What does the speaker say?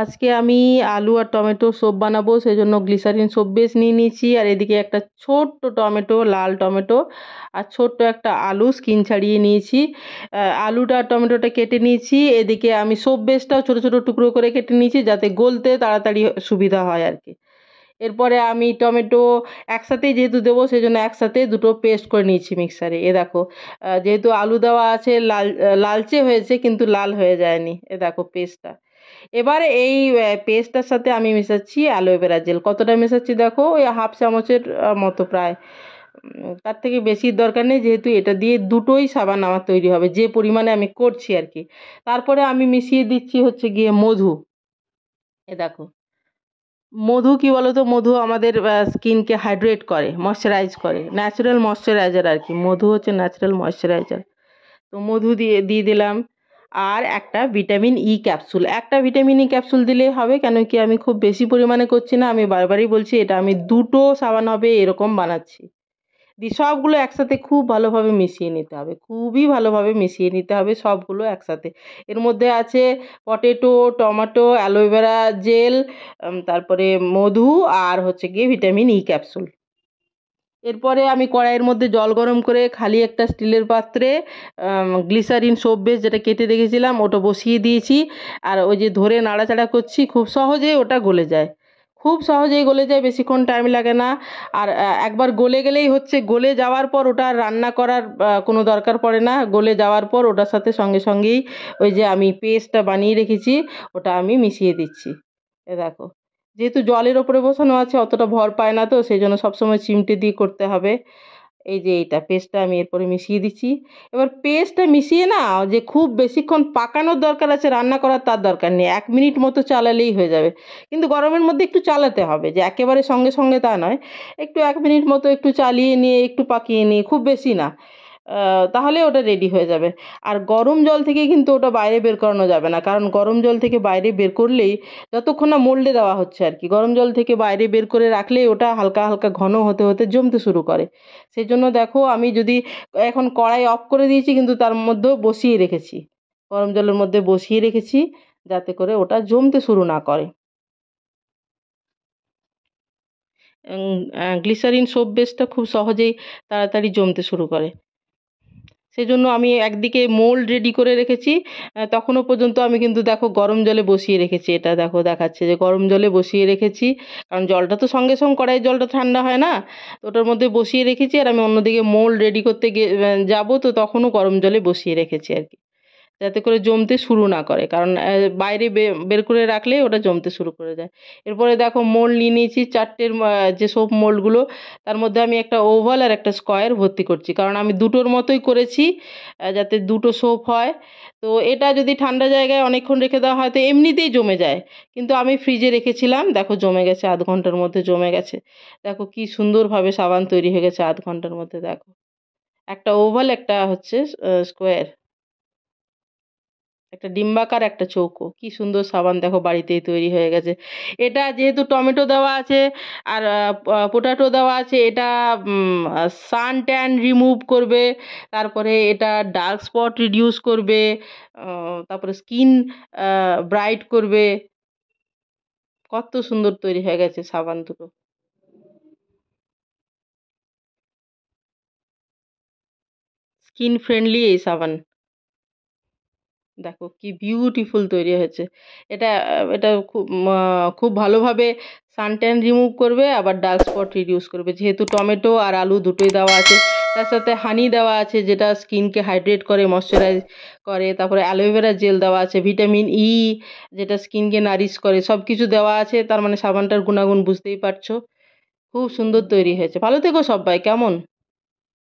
আজকে আমি আলু আর টমেটো সোপ বানাবো সেই জন্য গ্লিসারিন সোপ বেশ নিয়ে নিয়েছি আর এদিকে একটা ছোট্ট টমেটো লাল টমেটো আর ছোট্ট একটা আলু স্কিন ছাড়িয়ে নিয়েছি আলুটা আর টমেটোটা কেটে নিয়েছি এদিকে আমি সোপ বেসটাও ছোটো ছোটো টুকরো করে কেটে নিয়েছি যাতে গলতে তাড়াতাড়ি সুবিধা হয় আর কি এরপরে আমি টমেটো একসাথেই যেহেতু দেবো সেই জন্য একসাথে দুটো পেস্ট করে নিয়েছি মিক্সারে এ দেখো যেহেতু আলু দেওয়া আছে লাল লালচে হয়েছে কিন্তু লাল হয়ে যায়নি এ দেখো পেস্টটা এবার এই পেস্টটার সাথে আমি মেশাচ্ছি অ্যালোভেরা জেল কতটা মেশাচ্ছি দেখো ওই হাফ চামচের মতো প্রায় তার থেকে বেশি দরকার নেই যেহেতু এটা দিয়ে দুটোই সাবান আমার তৈরি হবে যে পরিমাণে আমি করছি আর কি তারপরে আমি মিশিয়ে দিচ্ছি হচ্ছে গিয়ে মধু এ দেখো মধু কি বলতো মধু আমাদের স্কিনকে হাইড্রেট করে ময়শ্চারাইজ করে ন্যাচারাল ময়শ্চারাইজার আর কি মধু হচ্ছে ন্যাচারাল ময়শ্চারাইজার তো মধু দিয়ে দিয়ে দিলাম আর একটা ভিটামিন ই e ক্যাপসুল একটা ভিটামিন ই ক্যাপসুল দিলে হবে কেন কি আমি খুব বেশি পরিমাণে করছি না আমি বারবারই বলছি এটা আমি দুটো সাবান হবে এরকম বানাচ্ছি দিয়ে সবগুলো একসাথে খুব ভালোভাবে মিশিয়ে নিতে হবে খুবই ভালোভাবে মিশিয়ে নিতে হবে সবগুলো একসাথে এর মধ্যে আছে পটেটো টমেটো অ্যালোভেরা জেল তারপরে মধু আর হচ্ছে গিয়ে ভিটামিন ই e ক্যাপসুল এরপরে আমি কড়াইয়ের মধ্যে জল গরম করে খালি একটা স্টিলের পাত্রে গ্লিসারিন সোপ বেস যেটা কেটে রেখেছিলাম ওটা বসিয়ে দিয়েছি আর ওই যে ধরে নাড়াচাড়া করছি খুব সহজেই ওটা গলে যায় খুব সহজেই গলে যায় বেশিক্ষণ টাইম লাগে না আর একবার গলে গেলেই হচ্ছে গলে যাওয়ার পর ওটা রান্না করার কোনো দরকার পড়ে না গলে যাওয়ার পর ওটার সাথে সঙ্গে সঙ্গেই ওই যে আমি পেস্টটা বানিয়ে রেখেছি ওটা আমি মিশিয়ে দিচ্ছি এ দেখো যেহেতু জলের ওপরে বসানো আছে অতটা ভর পায় না তো সেই জন্য সবসময় চিমটে দিয়ে করতে হবে এই যে এইটা পেস্টটা আমি এরপরে মিশিয়ে দিচ্ছি এবার পেস্টটা মিশিয়ে না যে খুব বেশিক্ষণ পাকানোর দরকার আছে রান্না করার তার দরকার নেই এক মিনিট মতো চালালেই হয়ে যাবে কিন্তু গরমের মধ্যে একটু চালাতে হবে যে একেবারে সঙ্গে সঙ্গে তা নয় একটু এক মিনিট মতো একটু চালিয়ে নিয়ে একটু পাকিয়ে নিয়ে খুব বেশি না তাহলে ওটা রেডি হয়ে যাবে আর গরম জল থেকে কিন্তু ওটা বাইরে বের করানো যাবে না কারণ গরম জল থেকে বাইরে বের করলেই যতক্ষণ না মোল্ডে দেওয়া হচ্ছে আর কি গরম জল থেকে বাইরে বের করে রাখলেই ওটা হালকা হালকা ঘন হতে হতে জমতে শুরু করে সেই জন্য দেখো আমি যদি এখন কড়াই অফ করে দিয়েছি কিন্তু তার মধ্যেও বসিয়ে রেখেছি গরম জলের মধ্যে বসিয়ে রেখেছি যাতে করে ওটা জমতে শুরু না করে গ্লিসারিন সোপ বেসটা খুব সহজেই তাড়াতাড়ি জমতে শুরু করে সেই জন্য আমি একদিকে মোল্ড রেডি করে রেখেছি তখনও পর্যন্ত আমি কিন্তু দেখো গরম জলে বসিয়ে রেখেছি এটা দেখো দেখাচ্ছে যে গরম জলে বসিয়ে রেখেছি কারণ জলটা তো সঙ্গে সঙ্গে কড়াইয়ের জলটা ঠান্ডা হয় না তো ওটার মধ্যে বসিয়ে রেখেছি আর আমি অন্যদিকে মোল্ড রেডি করতে গিয়ে যাবো তো তখনও গরম জলে বসিয়ে রেখেছি আর কি যাতে করে জমতে শুরু না করে কারণ বাইরে বের করে রাখলে ওটা জমতে শুরু করে যায় এরপরে দেখো মোল্ড নিয়ে নিয়েছি চারটের যে সব মোল্ডগুলো তার মধ্যে আমি একটা ওভাল আর একটা স্কোয়ার ভর্তি করছি কারণ আমি দুটোর মতোই করেছি যাতে দুটো সোপ হয় তো এটা যদি ঠান্ডা জায়গায় অনেকক্ষণ রেখে দেওয়া হয় তো এমনিতেই জমে যায় কিন্তু আমি ফ্রিজে রেখেছিলাম দেখো জমে গেছে আধ ঘন্টার মধ্যে জমে গেছে দেখো কি সুন্দরভাবে সাবান তৈরি হয়ে গেছে আধ ঘন্টার মধ্যে দেখো একটা ওভাল একটা হচ্ছে স্কোয়ার একটা ডিম্বাকার একটা চৌকো কি সুন্দর সাবান দেখো বাড়িতেই তৈরি হয়ে গেছে এটা যেহেতু টমেটো দেওয়া আছে আর পোটাটো দেওয়া আছে এটা সান ট্যান রিমুভ করবে তারপরে এটা ডার্ক স্পট রিডিউস করবে তারপরে স্কিন ব্রাইট করবে কত সুন্দর তৈরি হয়ে গেছে সাবান দুটো স্কিন ফ্রেন্ডলি এই সাবান দেখো কি বিউটিফুল তৈরি হয়েছে এটা এটা খুব খুব ভালোভাবে সানট্যান রিমুভ করবে আবার ডার্ক স্পট রিডিউস করবে যেহেতু টমেটো আর আলু দুটোই দেওয়া আছে তার সাথে হানি দেওয়া আছে যেটা স্কিনকে হাইড্রেট করে ময়শ্চারাইজ করে তারপরে অ্যালোভেরা জেল দেওয়া আছে ভিটামিন ই e, যেটা স্কিনকে নারিশ করে সব কিছু দেওয়া আছে তার মানে সাবানটার গুণাগুণ বুঝতেই পারছো খুব সুন্দর তৈরি হয়েছে ভালো থেকো সব্বাই কেমন